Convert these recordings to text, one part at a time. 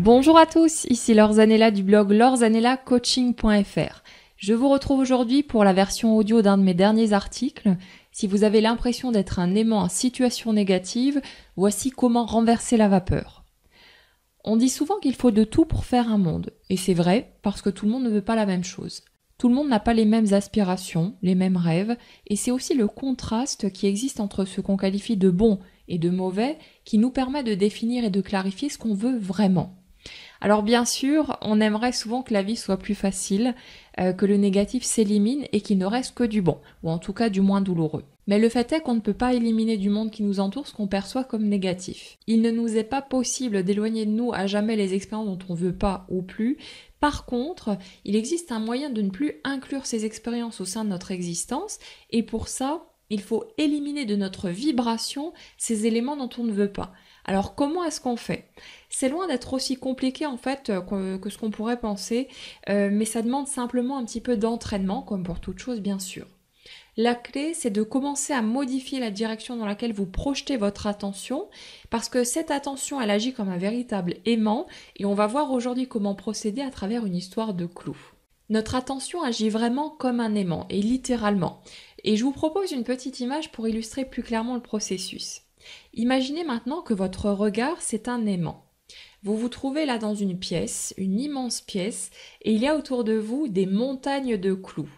Bonjour à tous, ici Zanella du blog lorzanellacoaching.fr. Je vous retrouve aujourd'hui pour la version audio d'un de mes derniers articles. Si vous avez l'impression d'être un aimant en situation négative, voici comment renverser la vapeur. On dit souvent qu'il faut de tout pour faire un monde, et c'est vrai parce que tout le monde ne veut pas la même chose. Tout le monde n'a pas les mêmes aspirations, les mêmes rêves, et c'est aussi le contraste qui existe entre ce qu'on qualifie de bon et de mauvais qui nous permet de définir et de clarifier ce qu'on veut vraiment. Alors bien sûr, on aimerait souvent que la vie soit plus facile, euh, que le négatif s'élimine et qu'il ne reste que du bon, ou en tout cas du moins douloureux. Mais le fait est qu'on ne peut pas éliminer du monde qui nous entoure ce qu'on perçoit comme négatif. Il ne nous est pas possible d'éloigner de nous à jamais les expériences dont on ne veut pas ou plus. Par contre, il existe un moyen de ne plus inclure ces expériences au sein de notre existence, et pour ça, il faut éliminer de notre vibration ces éléments dont on ne veut pas. Alors comment est-ce qu'on fait C'est loin d'être aussi compliqué en fait euh, que, ce qu'on pourrait penser, euh, mais ça demande simplement un petit peu d'entraînement, comme pour toute chose bien sûr. La clé, c'est de commencer à modifier la direction dans laquelle vous projetez votre attention, parce que cette attention, elle agit comme un véritable aimant, et on va voir aujourd'hui comment procéder à travers une histoire de clous. Notre attention agit vraiment comme un aimant, et littéralement. Et je vous propose une petite image pour illustrer plus clairement le processus. Imaginez maintenant que votre regard, c'est un aimant. Vous vous trouvez là dans une pièce, une immense pièce, et il y a autour de vous des montagnes de clous.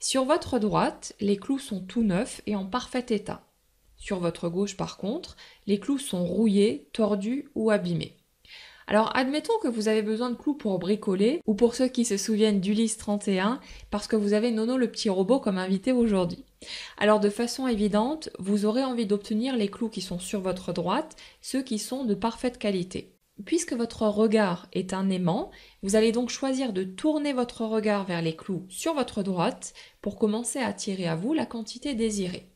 Sur votre droite, les clous sont tout neufs et en parfait état. Sur votre gauche, par contre, les clous sont rouillés, tordus ou abîmés. Alors admettons que vous avez besoin de clous pour bricoler, ou pour ceux qui se souviennent d'Ulysse 31, parce que vous avez Nono le petit robot comme invité aujourd'hui. Alors de façon évidente, vous aurez envie d'obtenir les clous qui sont sur votre droite, ceux qui sont de parfaite qualité. Puisque votre regard est un aimant, vous allez donc choisir de tourner votre regard vers les clous sur votre droite pour commencer à tirer à vous la quantité désirée.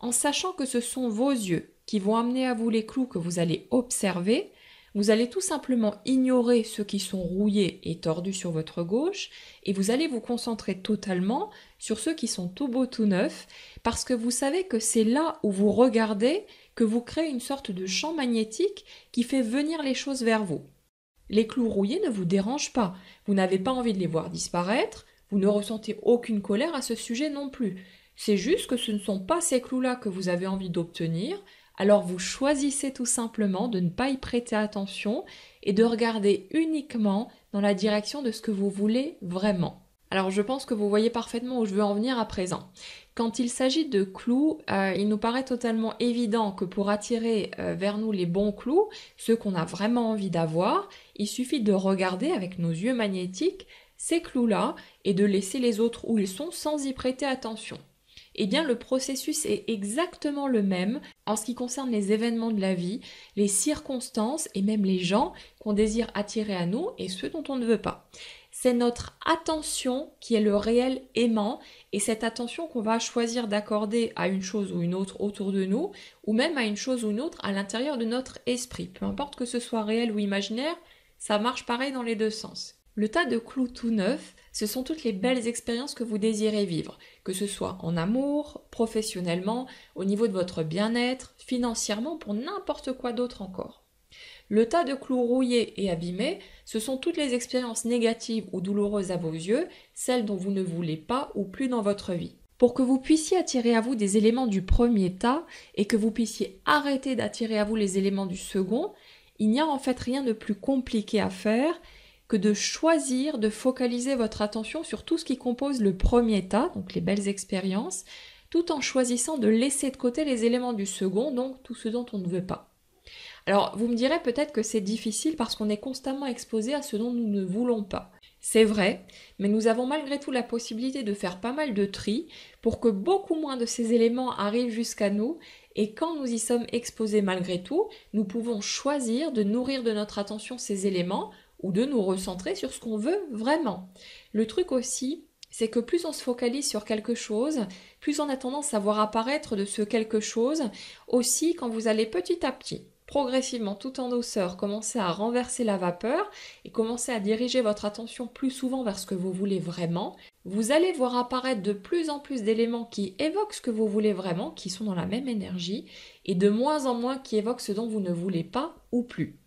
En sachant que ce sont vos yeux qui vont amener à vous les clous que vous allez observer, vous allez tout simplement ignorer ceux qui sont rouillés et tordus sur votre gauche et vous allez vous concentrer totalement sur ceux qui sont tout beaux, tout neufs, parce que vous savez que c'est là où vous regardez que vous créez une sorte de champ magnétique qui fait venir les choses vers vous. Les clous rouillés ne vous dérangent pas, vous n'avez pas envie de les voir disparaître, vous ne ressentez aucune colère à ce sujet non plus. C'est juste que ce ne sont pas ces clous-là que vous avez envie d'obtenir, alors vous choisissez tout simplement de ne pas y prêter attention et de regarder uniquement dans la direction de ce que vous voulez vraiment. Alors je pense que vous voyez parfaitement où je veux en venir à présent. Quand il s'agit de clous, euh, il nous paraît totalement évident que pour attirer euh, vers nous les bons clous, ceux qu'on a vraiment envie d'avoir, il suffit de regarder avec nos yeux magnétiques ces clous-là et de laisser les autres où ils sont sans y prêter attention eh bien le processus est exactement le même en ce qui concerne les événements de la vie, les circonstances et même les gens qu'on désire attirer à nous et ceux dont on ne veut pas. C'est notre attention qui est le réel aimant et cette attention qu'on va choisir d'accorder à une chose ou une autre autour de nous ou même à une chose ou une autre à l'intérieur de notre esprit. Peu importe que ce soit réel ou imaginaire, ça marche pareil dans les deux sens. Le tas de clous tout neuf, ce sont toutes les belles expériences que vous désirez vivre, que ce soit en amour, professionnellement, au niveau de votre bien-être, financièrement, pour n'importe quoi d'autre encore. Le tas de clous rouillés et abîmés, ce sont toutes les expériences négatives ou douloureuses à vos yeux, celles dont vous ne voulez pas ou plus dans votre vie. Pour que vous puissiez attirer à vous des éléments du premier tas et que vous puissiez arrêter d'attirer à vous les éléments du second, il n'y a en fait rien de plus compliqué à faire de choisir de focaliser votre attention sur tout ce qui compose le premier tas, donc les belles expériences, tout en choisissant de laisser de côté les éléments du second, donc tout ce dont on ne veut pas. Alors, vous me direz peut-être que c'est difficile parce qu'on est constamment exposé à ce dont nous ne voulons pas. C'est vrai, mais nous avons malgré tout la possibilité de faire pas mal de tri pour que beaucoup moins de ces éléments arrivent jusqu'à nous et quand nous y sommes exposés malgré tout, nous pouvons choisir de nourrir de notre attention ces éléments ou de nous recentrer sur ce qu'on veut vraiment. Le truc aussi, c'est que plus on se focalise sur quelque chose, plus on a tendance à voir apparaître de ce quelque chose aussi quand vous allez petit à petit progressivement, tout en douceur, commencer à renverser la vapeur et commencer à diriger votre attention plus souvent vers ce que vous voulez vraiment, vous allez voir apparaître de plus en plus d'éléments qui évoquent ce que vous voulez vraiment, qui sont dans la même énergie, et de moins en moins qui évoquent ce dont vous ne voulez pas ou plus.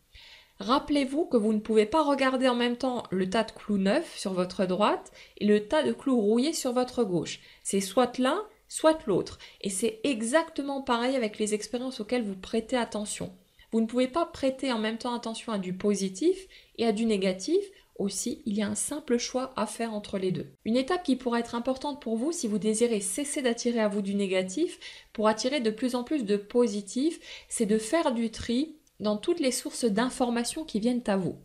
Rappelez-vous que vous ne pouvez pas regarder en même temps le tas de clous neufs sur votre droite et le tas de clous rouillés sur votre gauche. C'est soit l'un, soit l'autre. Et c'est exactement pareil avec les expériences auxquelles vous prêtez attention. Vous ne pouvez pas prêter en même temps attention à du positif et à du négatif. Aussi, il y a un simple choix à faire entre les deux. Une étape qui pourrait être importante pour vous si vous désirez cesser d'attirer à vous du négatif pour attirer de plus en plus de positif, c'est de faire du tri dans toutes les sources d'informations qui viennent à vous.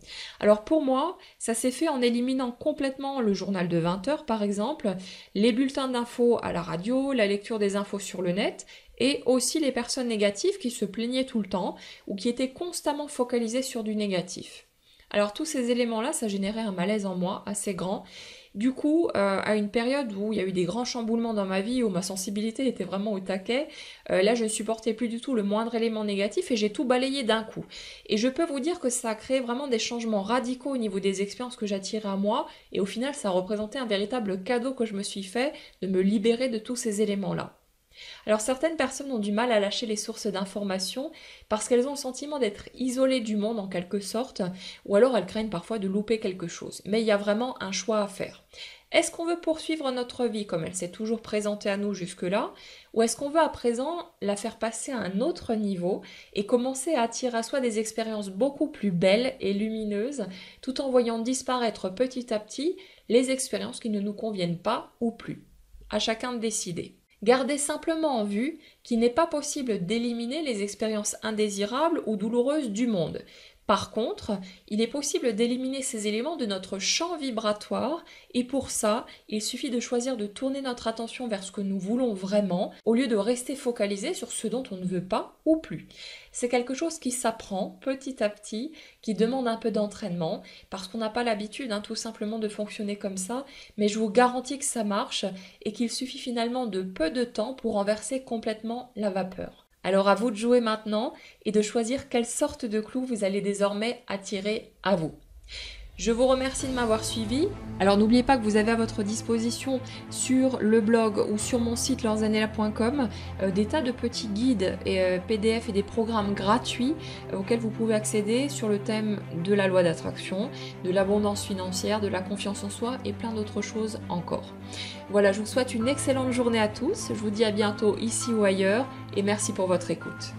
Alors pour moi, ça s'est fait en éliminant complètement le journal de 20 heures par exemple, les bulletins d'infos à la radio, la lecture des infos sur le net et aussi les personnes négatives qui se plaignaient tout le temps ou qui étaient constamment focalisées sur du négatif. Alors tous ces éléments-là, ça générait un malaise en moi assez grand du coup, euh, à une période où il y a eu des grands chamboulements dans ma vie, où ma sensibilité était vraiment au taquet, euh, là je ne supportais plus du tout le moindre élément négatif et j'ai tout balayé d'un coup. Et je peux vous dire que ça a créé vraiment des changements radicaux au niveau des expériences que j'attirais à moi et au final ça a représenté un véritable cadeau que je me suis fait de me libérer de tous ces éléments-là. Alors certaines personnes ont du mal à lâcher les sources d'informations parce qu'elles ont le sentiment d'être isolées du monde en quelque sorte, ou alors elles craignent parfois de louper quelque chose. Mais il y a vraiment un choix à faire. Est-ce qu'on veut poursuivre notre vie comme elle s'est toujours présentée à nous jusque-là, ou est-ce qu'on veut à présent la faire passer à un autre niveau et commencer à attirer à soi des expériences beaucoup plus belles et lumineuses, tout en voyant disparaître petit à petit les expériences qui ne nous conviennent pas ou plus À chacun de décider. Gardez simplement en vue qu'il n'est pas possible d'éliminer les expériences indésirables ou douloureuses du monde, par contre, il est possible d'éliminer ces éléments de notre champ vibratoire et pour ça, il suffit de choisir de tourner notre attention vers ce que nous voulons vraiment au lieu de rester focalisé sur ce dont on ne veut pas ou plus. C'est quelque chose qui s'apprend petit à petit, qui demande un peu d'entraînement parce qu'on n'a pas l'habitude hein, tout simplement de fonctionner comme ça, mais je vous garantis que ça marche et qu'il suffit finalement de peu de temps pour renverser complètement la vapeur. Alors à vous de jouer maintenant et de choisir quelle sorte de clou vous allez désormais attirer à vous. Je vous remercie de m'avoir suivi. Alors n'oubliez pas que vous avez à votre disposition sur le blog ou sur mon site lorsanela.com euh, des tas de petits guides et euh, PDF et des programmes gratuits euh, auxquels vous pouvez accéder sur le thème de la loi d'attraction, de l'abondance financière, de la confiance en soi et plein d'autres choses encore. Voilà, je vous souhaite une excellente journée à tous. Je vous dis à bientôt ici ou ailleurs et merci pour votre écoute.